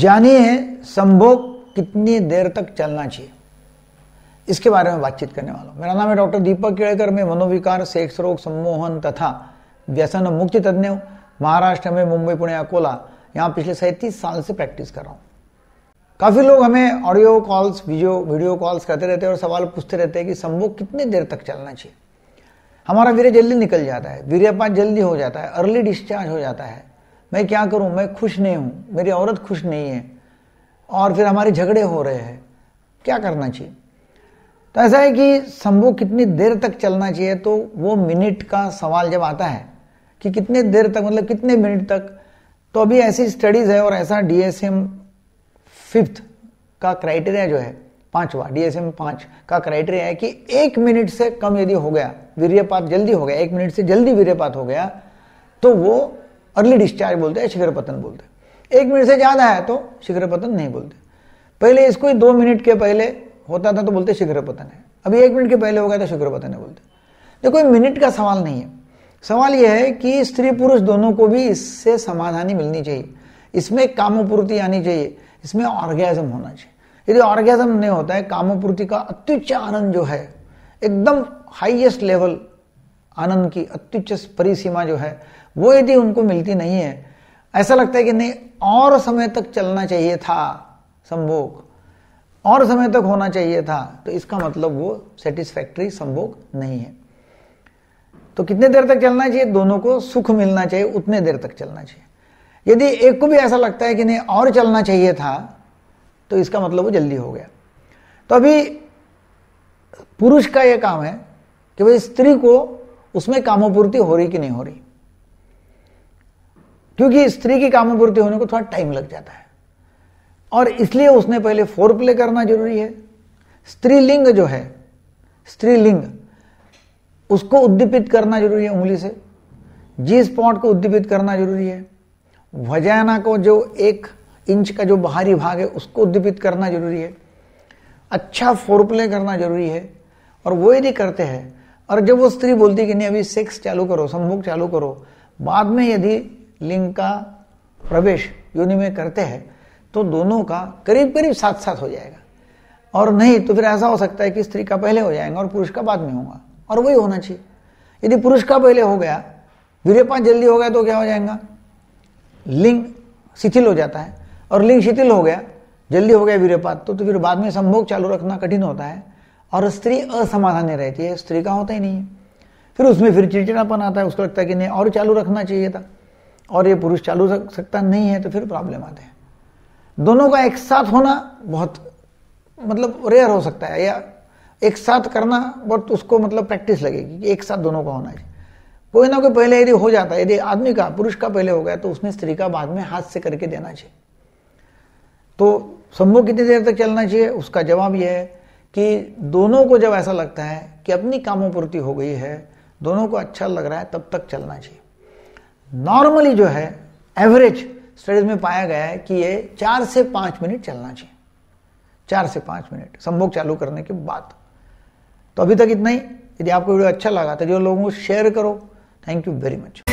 जानिए संभोग कितनी देर तक चलना चाहिए इसके बारे में बातचीत करने वाला मेरा नाम है डॉक्टर दीपक केड़कर मैं मनोविकार सेक्स रोग सम्मोहन तथा व्यसन मुक्ति तज्ञ हूँ महाराष्ट्र में मुंबई पुणे अकोला यहाँ पिछले सैंतीस साल से प्रैक्टिस कर रहा हूँ काफ़ी लोग हमें audio calls video video calls करते रहते हैं और सवाल पूछते रहते हैं कि संभोग कितनी देर तक चलना चाहिए हमारा वीर्य जल्दी निकल जाता है वीरपात जल्दी हो जाता है अर्ली डिस्चार्ज हो जाता है मैं क्या करूं मैं खुश नहीं हूं मेरी औरत खुश नहीं है और फिर हमारे झगड़े हो रहे हैं क्या करना चाहिए तो ऐसा है कि संभव कितनी देर तक चलना चाहिए तो वो मिनट का सवाल जब आता है कि कितने देर तक मतलब कितने मिनट तक तो अभी ऐसी स्टडीज है और ऐसा डीएसएम फिफ्थ का क्राइटेरिया जो है पांचवा डीएसएम पांच का क्राइटेरिया है कि एक मिनट से कम यदि हो गया वीरपात जल्दी हो गया एक मिनट से जल्दी वीरपात हो गया तो वो अर्ली डिस्चार्ज बोलते हैं शिखर पतन बोलते हैं एक मिनट से ज़्यादा है तो शिखर पतन नहीं बोलते पहले इसको ही दो मिनट के पहले होता था तो बोलते शिखर पतन है अभी एक मिनट के पहले हो गया तो शिखर पतन है बोलते देखो मिनट का सवाल नहीं है सवाल यह है कि स्त्री पुरुष दोनों को भी इससे समाधानी मिलनी चाहिए इसमें कामोपूर्ति आनी चाहिए इसमें ऑर्गेजम होना चाहिए यदि ऑर्गेजम नहीं होता है कामोपूर्ति का अत्युच्च आनंद जो है एकदम हाईएस्ट लेवल आनंद की अत्युच्च परिसीमा जो है वो यदि उनको मिलती नहीं है ऐसा लगता है कि नहीं और समय तक चलना चाहिए था संभोग और समय तक होना चाहिए था तो इसका मतलब वो सेटिस्फैक्ट्री संभोग नहीं है तो कितने देर तक चलना चाहिए दोनों को सुख मिलना चाहिए उतने देर तक चलना चाहिए यदि एक को भी ऐसा लगता है कि नहीं और चलना चाहिए था तो इसका मतलब वो जल्दी हो गया तो अभी पुरुष का यह काम है कि भाई स्त्री को उसमें कामोपूर्ति हो रही कि नहीं हो रही क्योंकि स्त्री की पूर्ति होने को थोड़ा टाइम लग जाता है और इसलिए उसने पहले फोर प्ले करना जरूरी है स्त्रीलिंग जो है स्त्रीलिंग उसको उद्दीपित करना जरूरी है उंगली से जी स्पॉट को उद्दीपित करना जरूरी है वजाना को जो एक इंच का जो बाहरी भाग है उसको उद्दीपित करना जरूरी है अच्छा फोरप्ले करना जरूरी है और वो यदि करते हैं और जब वो स्त्री बोलती कि नहीं अभी सेक्स चालू करो सम्मुख चालू करो बाद में यदि लिंग का प्रवेश योनि में करते हैं तो दोनों का करीब करीब साथ साथ हो जाएगा और नहीं तो फिर ऐसा हो सकता है कि स्त्री का पहले हो जाएगा और पुरुष का बाद में होगा और वही होना चाहिए यदि पुरुष का पहले हो गया वीरपात जल्दी हो गया तो क्या हो जाएगा लिंग शिथिल हो जाता है और लिंग शिथिल हो गया जल्दी हो गया वीरपात तो, तो फिर बाद में संभोग चालू रखना कठिन होता है और स्त्री असमाधानी रहती है स्त्री का होता ही नहीं है फिर उसमें फिर चिड़चिड़ापन आता है उसको लगता है कि नहीं और चालू रखना चाहिए था और ये पुरुष चालू रख सकता नहीं है तो फिर प्रॉब्लम आते हैं दोनों का एक साथ होना बहुत मतलब रेयर हो सकता है या एक साथ करना बहुत उसको मतलब प्रैक्टिस लगेगी कि एक साथ दोनों का होना चाहिए कोई ना कोई पहले यदि हो जाता है यदि आदमी का पुरुष का पहले हो गया तो उसने स्त्री का बाद में हाथ से करके देना चाहिए तो संभोग कितनी देर तक चलना चाहिए उसका जवाब यह है कि दोनों को जब ऐसा लगता है कि अपनी कामों पूर्ति हो गई है दोनों को अच्छा लग रहा है तब तक चलना चाहिए नॉर्मली जो है एवरेज स्टडीज में पाया गया है कि ये चार से पांच मिनट चलना चाहिए चार से पांच मिनट संभोग चालू करने के बाद तो अभी तक इतना ही यदि आपको वीडियो अच्छा लगा तो जो लोगों को शेयर करो थैंक यू वेरी मच